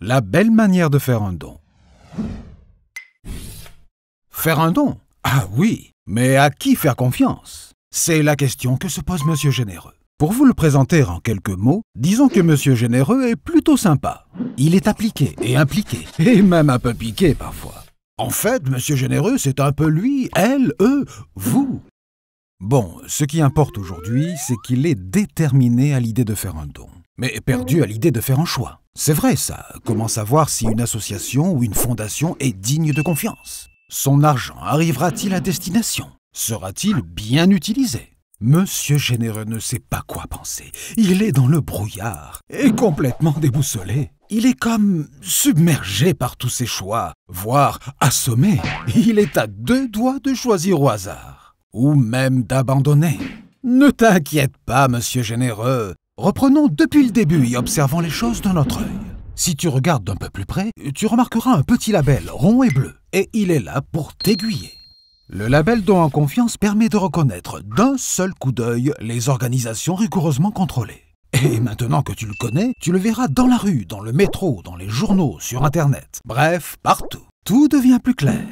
La belle manière de faire un don. Faire un don Ah oui, mais à qui faire confiance C'est la question que se pose Monsieur Généreux. Pour vous le présenter en quelques mots, disons que Monsieur Généreux est plutôt sympa. Il est appliqué et impliqué, et même un peu piqué parfois. En fait, Monsieur Généreux, c'est un peu lui, elle, eux, vous. Bon, ce qui importe aujourd'hui, c'est qu'il est déterminé à l'idée de faire un don mais perdu à l'idée de faire un choix. C'est vrai ça, comment savoir si une association ou une fondation est digne de confiance Son argent arrivera-t-il à destination Sera-t-il bien utilisé Monsieur Généreux ne sait pas quoi penser. Il est dans le brouillard et complètement déboussolé. Il est comme submergé par tous ses choix, voire assommé. Il est à deux doigts de choisir au hasard, ou même d'abandonner. Ne t'inquiète pas, monsieur Généreux, Reprenons depuis le début et observons les choses d'un notre œil. Si tu regardes d'un peu plus près, tu remarqueras un petit label rond et bleu, et il est là pour t'aiguiller. Le label don en confiance permet de reconnaître d'un seul coup d'œil les organisations rigoureusement contrôlées. Et maintenant que tu le connais, tu le verras dans la rue, dans le métro, dans les journaux, sur Internet, bref, partout. Tout devient plus clair.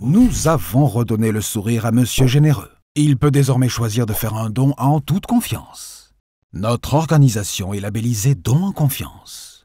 Nous avons redonné le sourire à Monsieur Généreux. Il peut désormais choisir de faire un don en toute confiance. Notre organisation est labellisée Don en confiance.